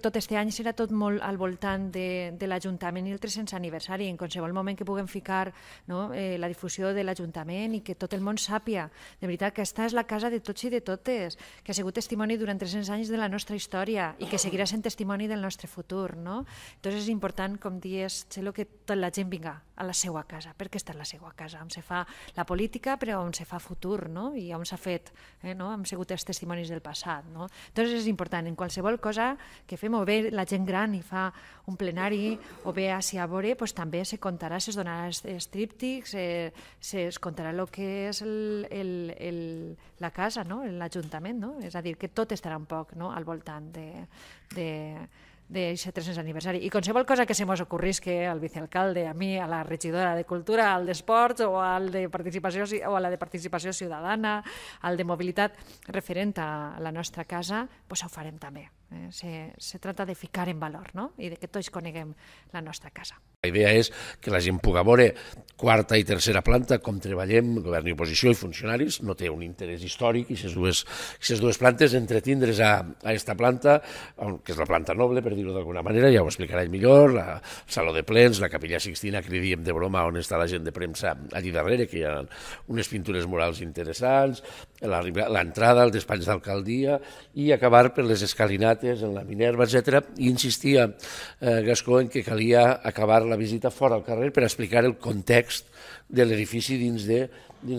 Tot este any serà tot molt al voltant de, de l'Ajuntament i el 300 aniversari. En qualsevol moment que puguem ficar no, eh, la difusió de l'Ajuntament i que tot el món sàpia, de veritat, que aquesta és la casa de tots i de totes, que ha sigut testimoni durant 300 anys de la nostra història i que seguirà sent testimoni del nostre futur. No? Entonces és important, com dies, Txelo, que tota la gent vinga a la seva casa, perquè està a la seva casa, on se fa la política però on se fa futur no? i on s'ha fet, eh, no? hem sigut els testimonis del passat. No? Entonces és important, en qualsevol cosa que fem, o bé la gent gran i fa un plenari, o bé a Siabore, pues, també se contarà, se donarà tríptics, eh, se es contarà el que és el, el, el, la casa, no? l'Ajuntament, no? és a dir, que tot estarà un poc no? al voltant de, de, d'aquest 300 aniversari. I qualsevol cosa que se mos ocorrisque al vicealcalde, a mi, a la regidora de Cultura, al d'Esports o, al de participació, o a la de Participació Ciutadana, al de Mobilitat, referent a la nostra casa, pues ho farem també. Eh? Se, se trata de ficar en valor no? i de que tots coneguem la nostra casa. La idea és que la gent pugui veure quarta i tercera planta, com treballem, govern i oposició i funcionaris, no té un interès històric i les dues, dues plantes, entretindre's a, a esta planta, que és la planta noble, per dir-ho d'alguna manera, ja ho explicarà millor, la Saló de Plens, la Capella Sixtina, que li diem de broma on està la gent de premsa allí darrere, que hi ha unes pintures murals interessants, l'entrada al despatx d'alcaldia i acabar per les escalinates en la Minerva, etc. I insistia eh, Gascó en que calia acabar la visita fora al carrer per explicar el context de l'edifici dins de dins